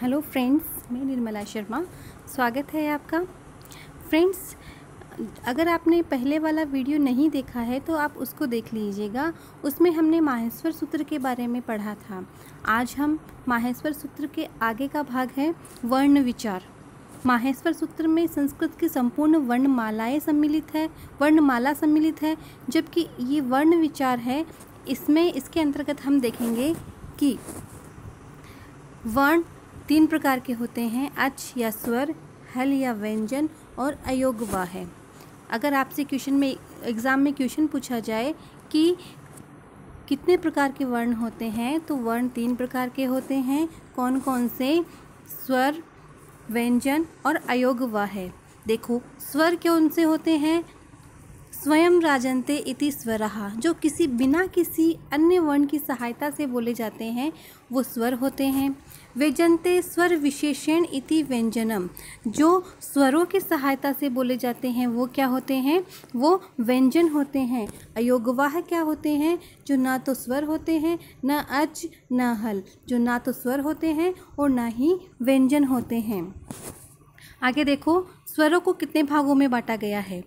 hello friends मैं निर्मला शर्मा स्वागत है आपका फ्रेंड्स अगर आपने पहले वाला वीडियो नहीं देखा है तो आप उसको देख लीजिएगा उसमें हमने माहेश्वर सूत्र के बारे में पढ़ा था आज हम माहेश्वर सूत्र के आगे का भाग है वर्ण विचार माहेश्वर सूत्र में संस्कृत की संपूर्ण वर्णमालाएँ सम्मिलित है वर्णमाला सम्मिलित है जबकि ये वर्ण विचार है इसमें इसके अंतर्गत हम देखेंगे कि वर्ण तीन प्रकार के होते हैं अच या स्वर हल या व्यंजन और अयोग वाह है अगर आपसे क्वेश्चन में एग्ज़ाम में क्वेश्चन पूछा जाए कि कितने प्रकार के वर्ण होते हैं तो वर्ण तीन प्रकार के होते हैं कौन कौन से स्वर व्यंजन और अयोग वाह है देखो स्वर कौन से होते हैं स्वयं राजन्ते इति स्वरहा जो किसी बिना किसी अन्य वर्ण की सहायता से बोले जाते हैं वो स्वर होते हैं व्यजनते स्वर विशेषण इति व्यंजनम जो स्वरों की सहायता से बोले जाते हैं वो क्या होते हैं वो व्यंजन होते हैं अयोगवाह क्या होते हैं जो ना तो स्वर होते हैं ना अच ना हल जो ना तो स्वर होते हैं और ना ही व्यंजन होते हैं आगे देखो स्वरों को कितने भागों में बांटा गया है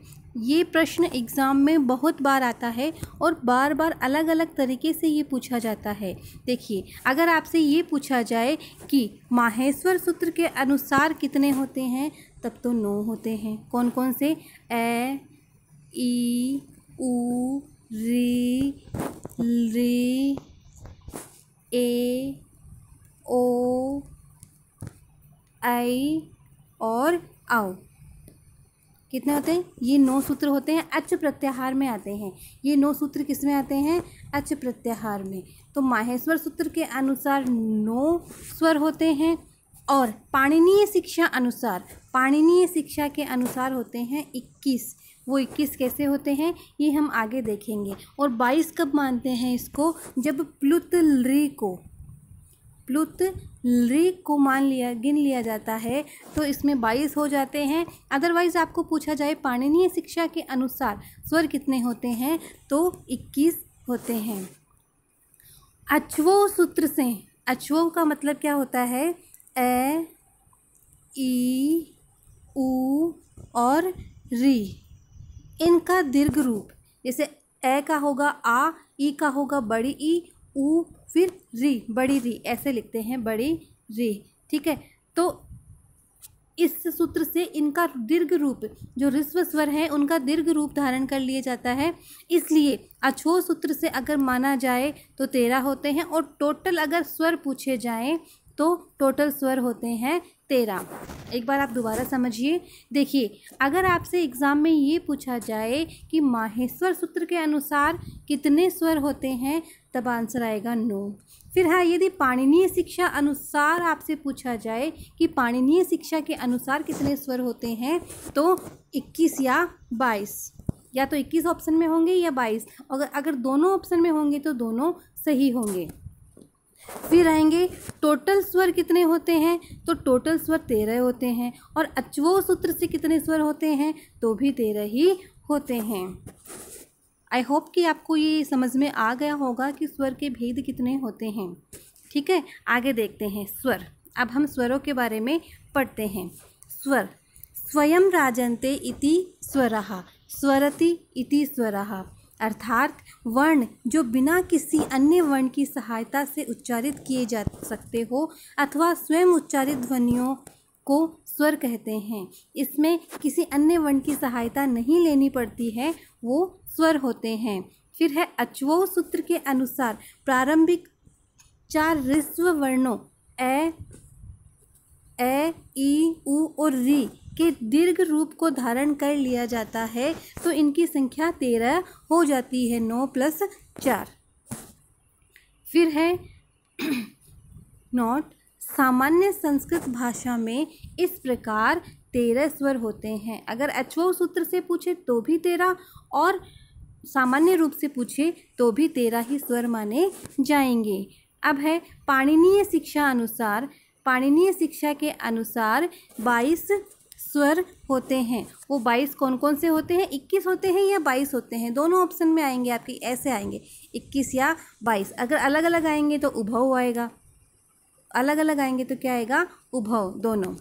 ये प्रश्न एग्ज़ाम में बहुत बार आता है और बार बार अलग अलग तरीके से ये पूछा जाता है देखिए अगर आपसे ये पूछा जाए कि माहेश्वर सूत्र के अनुसार कितने होते हैं तब तो नौ होते हैं कौन कौन से ए ई उ री री ए ओ आई और आओ कितने होते हैं ये नौ सूत्र होते हैं अच प्रत्याहार में आते हैं ये नौ सूत्र किस में आते हैं अच प्रत्याहार में तो माहेश्वर सूत्र के अनुसार नौ स्वर होते हैं और पाणनीय शिक्षा अनुसार पाणनीय शिक्षा के अनुसार होते हैं इक्कीस वो इक्कीस कैसे होते हैं ये हम आगे देखेंगे और बाईस कब मानते हैं इसको जब प्लुत ली को प्लुत लिक को मान लिया गिन लिया जाता है तो इसमें बाईस हो जाते हैं अदरवाइज आपको पूछा जाए पाणनीय शिक्षा के अनुसार स्वर कितने होते हैं तो इक्कीस होते हैं अचवो सूत्र से अचवो का मतलब क्या होता है ए ई उ और री इनका दीर्घ रूप जैसे ए का होगा आ ई का होगा बड़ी ई ऊ फिर री बड़ी री ऐसे लिखते हैं बड़ी री ठीक है तो इस सूत्र से इनका दीर्घ रूप जो ऋस्व स्वर है उनका दीर्घ रूप धारण कर लिया जाता है इसलिए अछो सूत्र से अगर माना जाए तो तेरह होते हैं और टोटल अगर स्वर पूछे जाएं तो टोटल स्वर होते हैं तेरह एक बार आप दोबारा समझिए देखिए अगर आपसे एग्ज़ाम में ये पूछा जाए कि माहेश्वर सूत्र के अनुसार कितने स्वर होते हैं तब आंसर आएगा नो फिर हाँ यदि पाणनीय शिक्षा अनुसार आपसे पूछा जाए कि पाणनीय शिक्षा के अनुसार कितने स्वर होते हैं तो इक्कीस या बाईस या तो इक्कीस ऑप्शन में होंगे या बाईस अगर अगर दोनों ऑप्शन में होंगे तो दोनों सही होंगे फिर आएंगे टोटल स्वर कितने होते हैं तो टोटल स्वर तेरह होते हैं और अचवो सूत्र से कितने स्वर होते हैं तो भी तेरह ही होते हैं आई होप कि आपको ये समझ में आ गया होगा कि स्वर के भेद कितने होते हैं ठीक है आगे देखते हैं स्वर अब हम स्वरों के बारे में पढ़ते हैं स्वर स्वयं राजन्ते इति स्वरा स्वरति इति स्वरा अर्थात वर्ण जो बिना किसी अन्य वर्ण की सहायता से उच्चारित किए जा सकते हो अथवा स्वयं उच्चारित ध्वनियों को स्वर कहते हैं इसमें किसी अन्य वर्ण की सहायता नहीं लेनी पड़ती है वो स्वर होते हैं फिर है अचवो सूत्र के अनुसार प्रारंभिक चार ऋस्व वर्णों ए ए ई उ और री के दीर्घ रूप को धारण कर लिया जाता है तो इनकी संख्या तेरह हो जाती है नौ प्लस चार फिर है नोट सामान्य संस्कृत भाषा में इस प्रकार तेरह स्वर होते हैं अगर अचवा सूत्र से पूछे तो भी तेरह और सामान्य रूप से पूछे तो भी तेरह ही स्वर माने जाएंगे अब है पाणिनीय शिक्षा अनुसार पाणनीय शिक्षा के अनुसार बाईस स्वर होते हैं वो बाईस कौन कौन से होते हैं इक्कीस होते हैं या बाईस होते हैं दोनों ऑप्शन में आएंगे आपके ऐसे आएंगे इक्कीस या बाईस अगर अलग अलग आएंगे तो उभव आएगा अलग अलग आएंगे तो क्या आएगा उभव दोनों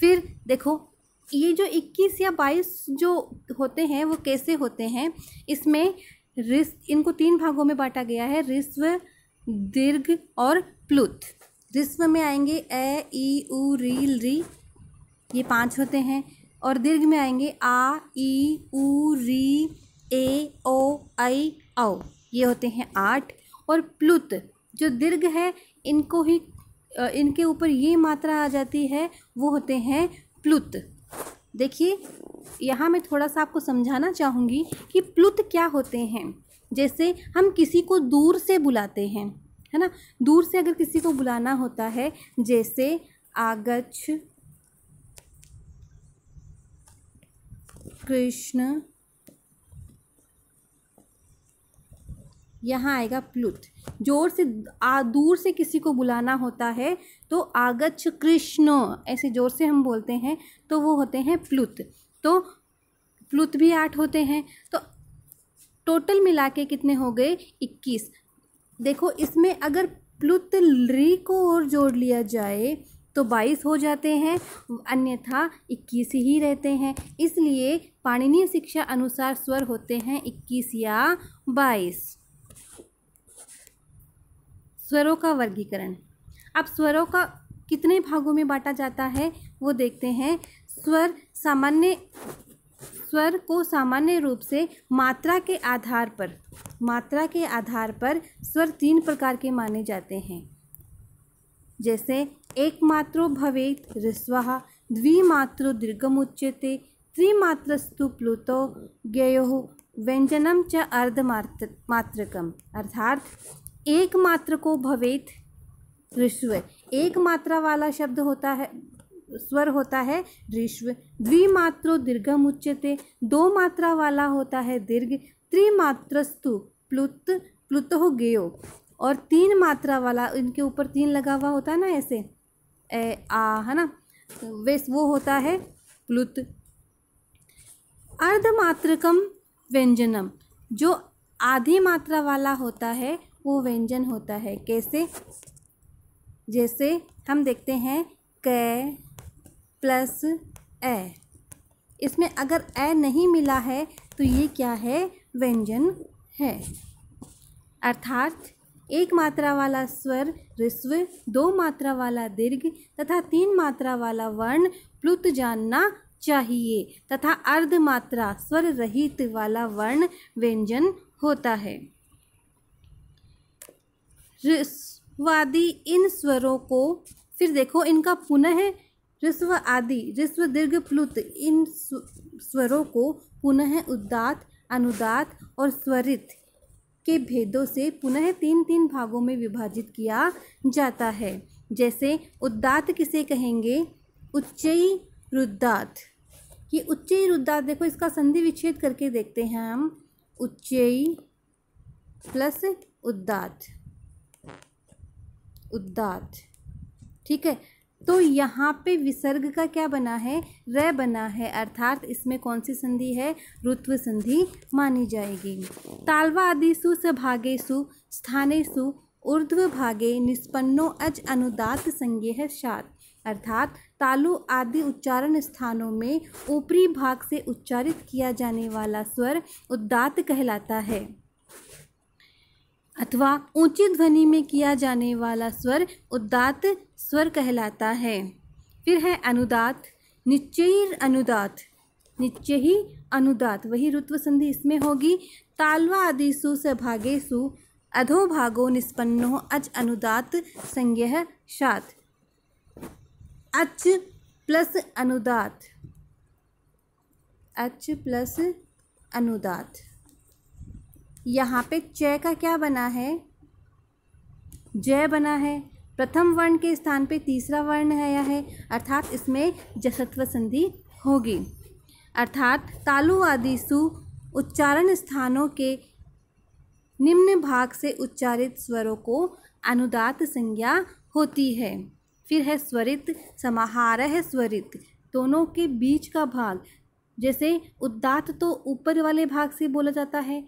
फिर देखो ये जो इक्कीस या बाईस जो होते हैं वो कैसे होते हैं इसमें रिस इनको तीन भागों में बांटा गया है रिस्व दीर्घ और प्लुत रिस्म में आएंगे ए ई उ री री ये पांच होते हैं और दीर्घ में आएंगे आ ई उ री ए ओ आई औ ये होते हैं आठ और प्लुत जो दीर्घ है इनको ही इनके ऊपर ये मात्रा आ जाती है वो होते हैं प्लुत देखिए यहाँ मैं थोड़ा सा आपको समझाना चाहूँगी कि प्लुत क्या होते हैं जैसे हम किसी को दूर से बुलाते हैं है ना दूर से अगर किसी को बुलाना होता है जैसे आगछ कृष्ण यहाँ आएगा प्लुत जोर से आ, दूर से किसी को बुलाना होता है तो आगछ कृष्ण ऐसे जोर से हम बोलते हैं तो वो होते हैं प्लुत तो प्लुत भी आठ होते हैं तो टोटल मिला के कितने हो गए इक्कीस देखो इसमें अगर प्लुत री को और जोड़ लिया जाए तो बाईस हो जाते हैं अन्यथा इक्कीस ही रहते हैं इसलिए पाणिनीय शिक्षा अनुसार स्वर होते हैं इक्कीस या बाईस स्वरों का वर्गीकरण अब स्वरों का कितने भागों में बांटा जाता है वो देखते हैं स्वर सामान्य स्वर को सामान्य रूप से मात्रा के आधार पर मात्रा के आधार पर स्वर तीन प्रकार के माने जाते हैं जैसे एकमात्रो भवेत ऋस्व द्विमात्रो दीर्घम उच्यते त्रिमात्रस्तु प्लुतो गेयो व्यंजनम च अर्धमात्र मात्रकम अर्थात एकमात्र को भवेत ऋष्व एक मात्रा वाला शब्द होता है स्वर होता है ऋष्व द्विमात्रो दीर्घम उच्चते दो मात्रा वाला होता है दीर्घ त्रिमात्रस्तु प्लुत प्लुत हो गयो और तीन मात्रा वाला इनके ऊपर तीन लगा हुआ होता है ना ऐसे ए आ है ना तो वे वो होता है प्लुत अर्धमात्रकम व्यंजनम जो आधी मात्रा वाला होता है वो व्यंजन होता है कैसे जैसे हम देखते हैं कै प्लस ए इसमें अगर ए नहीं मिला है तो ये क्या है व्यंजन है अर्थात एक मात्रा वाला स्वर ऋस्व दो मात्रा वाला दीर्घ तथा तीन मात्रा वाला वर्ण प्लुत जानना चाहिए तथा अर्ध मात्रा स्वर रहित वाला वर्ण व्यंजन होता है ऋस्वादि इन स्वरों को फिर देखो इनका पुनः ऋस्व आदि ऋस्व दीर्घ प्लुत इन स्वरों को पुनः उदात अनुदात और स्वरित के भेदों से पुनः तीन तीन भागों में विभाजित किया जाता है जैसे उद्दात किसे कहेंगे उच्चई रुद्दात ये उच्चई रुद्दात देखो इसका संधि विच्छेद करके देखते हैं हम उच्चई प्लस उद्दात उद्दात ठीक है तो यहाँ पे विसर्ग का क्या बना है र बना है अर्थात इसमें कौन सी संधि है रुत्व संधि मानी जाएगी तालवा आदि सु स्थाने स्थानेशु ऊर्ध्व भागे निष्पन्नो अज अनुदात संज्ञ है सात अर्थात तालु आदि उच्चारण स्थानों में ऊपरी भाग से उच्चारित किया जाने वाला स्वर उद्दात कहलाता है अथवा ऊंची ध्वनि में किया जाने वाला स्वर उदात स्वर कहलाता है फिर है अनुदात निश्चय अनुदात निश्चय ही अनुदात वही रुत्व संधि इसमें होगी तालवा आदि सु अधो भागो निष्पन्नो अच अनुदात संज्ञ शात अच प्लस अनुदात अच प्लस अनुदात यहाँ पे च का क्या बना है जय बना है प्रथम वर्ण के स्थान पे तीसरा वर्ण है यह है अर्थात इसमें जसत्व संधि होगी अर्थात तालु आदि सु उच्चारण स्थानों के निम्न भाग से उच्चारित स्वरों को अनुदात संज्ञा होती है फिर है स्वरित समाहार है स्वरित दोनों के बीच का भाग जैसे उद्दात तो ऊपर वाले भाग से बोला जाता है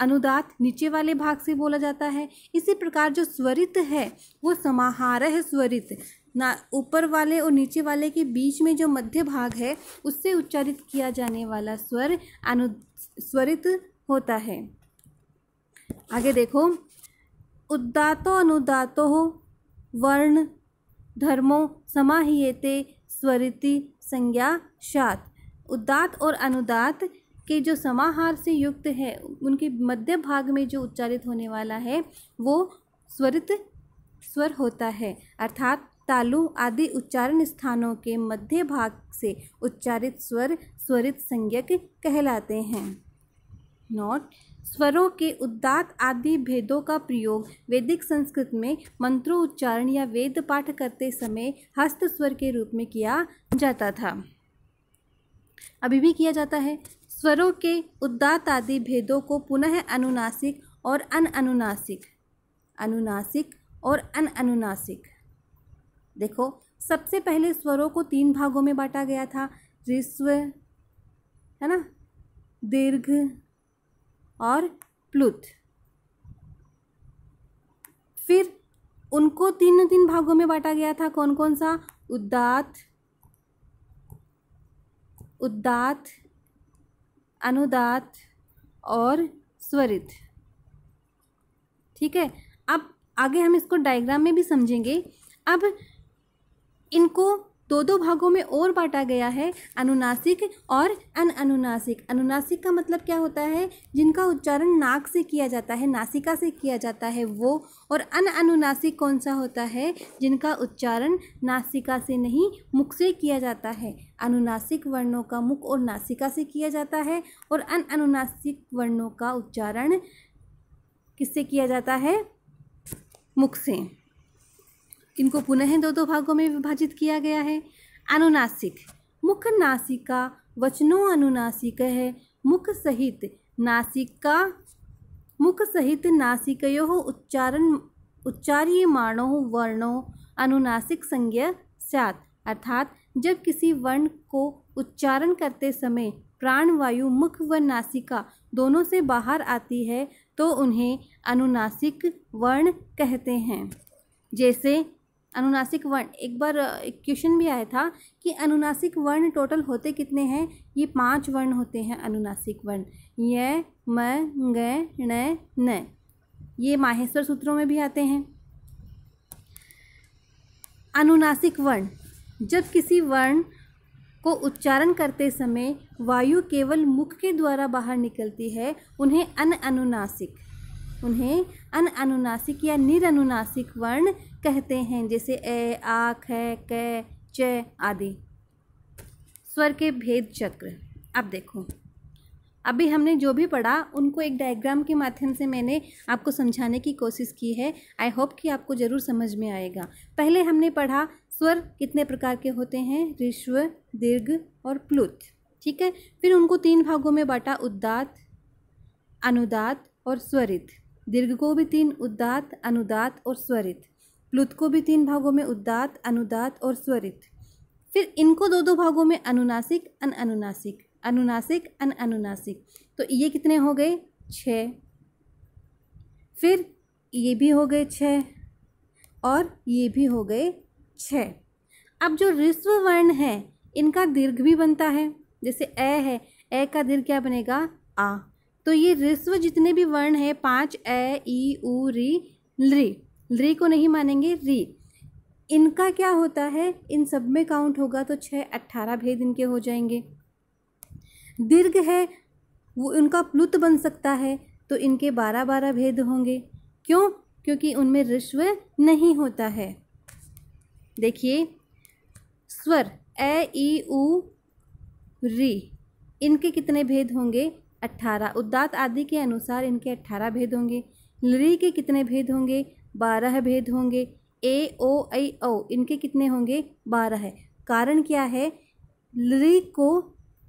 अनुदात नीचे वाले भाग से बोला जाता है इसी प्रकार जो स्वरित है वो समाहारह स्वरित ना ऊपर वाले और नीचे वाले के बीच में जो मध्य भाग है उससे उच्चारित किया जाने वाला स्वर अनु स्वरित होता है आगे देखो उद्दातो अनुदातो वर्ण धर्मो समाहियते स्वरिति संज्ञा शात उदात और अनुदात के जो समाहार से युक्त है उनके मध्य भाग में जो उच्चारित होने वाला है वो स्वरित स्वर होता है अर्थात तालु आदि उच्चारण स्थानों के मध्य भाग से उच्चारित स्वर स्वरित संज्ञक कहलाते हैं नोट स्वरों के उद्दात आदि भेदों का प्रयोग वैदिक संस्कृत में मंत्रो उच्चारण या वेद पाठ करते समय हस्त स्वर के रूप में किया जाता था अभी भी किया जाता है स्वरों के उद्दात आदि भेदों को पुनः अनुनासिक और अन अनुनासिक और अनुनासिक देखो सबसे पहले स्वरों को तीन भागों में बांटा गया था ऋस्व है ना दीर्घ और प्लुत फिर उनको तीन तीन भागों में बांटा गया था कौन कौन सा उद्दात उदात अनुदात और स्वरित ठीक है अब आगे हम इसको डायग्राम में भी समझेंगे अब इनको दो दो भागों में और बांटा गया है अनुनासिक और अन अनुनासिक अनुनासिक का मतलब क्या होता है जिनका उच्चारण नाक से किया जाता है नासिका से किया जाता है वो और अन अनुनासिक कौन सा होता है जिनका उच्चारण नासिका से नहीं मुख से किया जाता है अनुनासिक वर्णों का मुख और नासिका से किया जाता है और अन अनुनासिक वर्णों का उच्चारण किससे किया जाता है मुख से इनको पुनः दो दो भागों में विभाजित किया गया है अनुनासिक मुख नासिका वचनों अनुनासिक है मुख सहित नासिका मुख सहित नासिकयो उच्चारण उच्चार्यमाणों वर्णों अनुनासिक संज्ञा सात अर्थात जब किसी वर्ण को उच्चारण करते समय प्राणवायु मुख व नासिका दोनों से बाहर आती है तो उन्हें अनुनासिक वर्ण कहते हैं जैसे अनुनासिक वर्ण एक बार एक क्वेश्चन भी आया था कि अनुनासिक वर्ण टोटल होते कितने हैं ये पांच वर्ण होते हैं अनुनासिक वर्ण य म ग ण न ये माहेश्वर सूत्रों में भी आते हैं अनुनासिक वर्ण जब किसी वर्ण को उच्चारण करते समय वायु केवल मुख के द्वारा बाहर निकलती है उन्हें अन अनुनासिक उन्हें अन अनुनासिक या निरनुनासिक वर्ण कहते हैं जैसे ए आ ख क च आदि स्वर के भेद चक्र अब देखो अभी हमने जो भी पढ़ा उनको एक डायग्राम के माध्यम से मैंने आपको समझाने की कोशिश की है आई होप कि आपको ज़रूर समझ में आएगा पहले हमने पढ़ा स्वर कितने प्रकार के होते हैं ऋष्व दीर्घ और प्लुत ठीक है फिर उनको तीन भागों में बांटा उद्दात अनुदात और स्वरित दीर्घ को भी तीन उद्दात अनुदात और स्वरित प्लुत को भी तीन भागों में उद्दात अनुदात और स्वरित फिर इनको दो दो भागों में अनुनासिक अन अनुनासिक अनुनासिक अन अनुनासिक तो ये कितने हो गए छ फिर ये भी हो गए छ और ये भी हो गए छ अब जो ऋस्व वर्ण है इनका दीर्घ भी बनता है जैसे ए है ए का दीर्घ क्या बनेगा आ तो ये ऋस्व जितने भी वर्ण हैं पाँच ए ई ऊ री ली ली को नहीं मानेंगे री इनका क्या होता है इन सब में काउंट होगा तो छः अट्ठारह भेद इनके हो जाएंगे दीर्घ है वो उनका प्लुत बन सकता है तो इनके बारह बारह भेद होंगे क्यों क्योंकि उनमें ऋष्व नहीं होता है देखिए स्वर ए ई उ री इनके कितने भेद होंगे अट्ठारह उद्दात आदि के अनुसार इनके अट्ठारह भेद होंगे लरी के कितने भेद होंगे बारह भेद होंगे ए ओ ऐ ओ इनके कितने होंगे बारह है कारण क्या है लरी को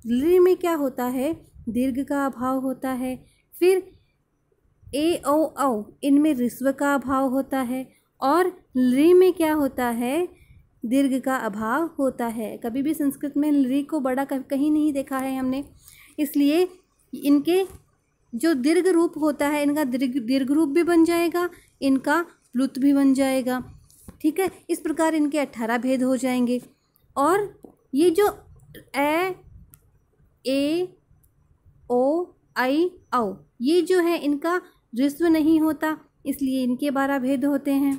लरी में क्या होता है दीर्घ का अभाव होता है फिर ए ओ औ इनमें रिस्व का अभाव होता है और लरी में क्या होता है दीर्घ का अभाव होता है कभी भी संस्कृत में लरी को बड़ा कहीं नहीं देखा है हमने इसलिए इनके जो दीर्घ रूप होता है इनका दीर्घ दीर्घ रूप भी बन जाएगा इनका प्लुत भी बन जाएगा ठीक है इस प्रकार इनके अट्ठारह भेद हो जाएंगे और ये जो ए ए ओ आई औ ये जो है इनका रिस्व नहीं होता इसलिए इनके बारह भेद होते हैं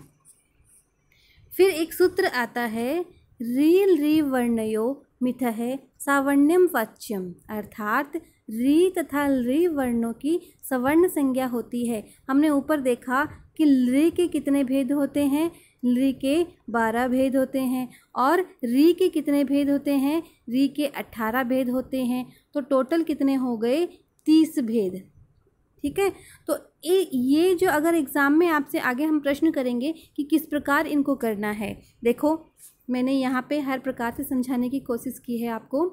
फिर एक सूत्र आता है रील रीवर्णयो मिथ है सावर्ण्यम वाच्यम अर्थात री तथा री वर्णों की सवर्ण संज्ञा होती है हमने ऊपर देखा कि री के कितने भेद होते हैं री के बारह भेद होते हैं और री के कितने भेद होते हैं री के अट्ठारह भेद होते हैं तो टोटल कितने हो गए तीस भेद ठीक है तो ए, ये जो अगर एग्ज़ाम में आपसे आगे हम प्रश्न करेंगे कि किस प्रकार इनको करना है देखो मैंने यहाँ पे हर प्रकार से समझाने की कोशिश की है आपको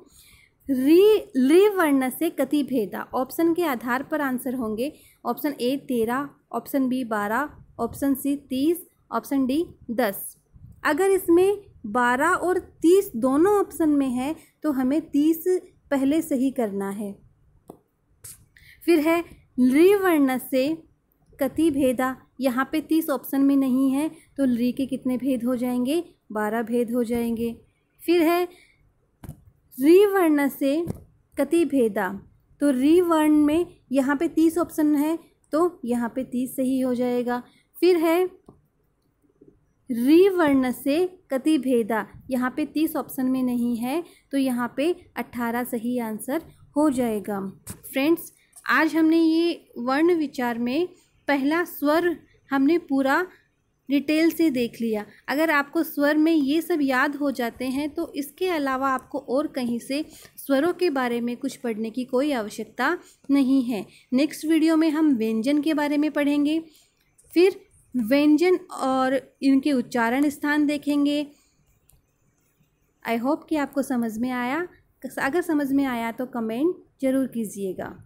री वर्ण से कति भेदा ऑप्शन के आधार पर आंसर होंगे ऑप्शन ए तेरह ऑप्शन बी बारह ऑप्शन सी तीस ऑप्शन डी दस अगर इसमें बारह और तीस दोनों ऑप्शन में है तो हमें तीस पहले सही करना है फिर है ली वर्ण से कति भेदा यहाँ पे तीस ऑप्शन में नहीं है तो ली के कितने भेद हो जाएंगे बारह भेद हो जाएंगे फिर है रिवर्ण से कति भेदा तो रिवर्ण में यहाँ पे तीस ऑप्शन है तो यहाँ पे तीस सही हो जाएगा फिर है रिवर्ण से कति भेदा यहाँ पे तीस ऑप्शन में नहीं है तो यहाँ पे अट्ठारह सही आंसर हो जाएगा फ्रेंड्स आज हमने ये वर्ण विचार में पहला स्वर हमने पूरा डिटेल से देख लिया अगर आपको स्वर में ये सब याद हो जाते हैं तो इसके अलावा आपको और कहीं से स्वरों के बारे में कुछ पढ़ने की कोई आवश्यकता नहीं है नेक्स्ट वीडियो में हम व्यंजन के बारे में पढ़ेंगे फिर व्यंजन और इनके उच्चारण स्थान देखेंगे आई होप कि आपको समझ में आया अगर समझ में आया तो कमेंट ज़रूर कीजिएगा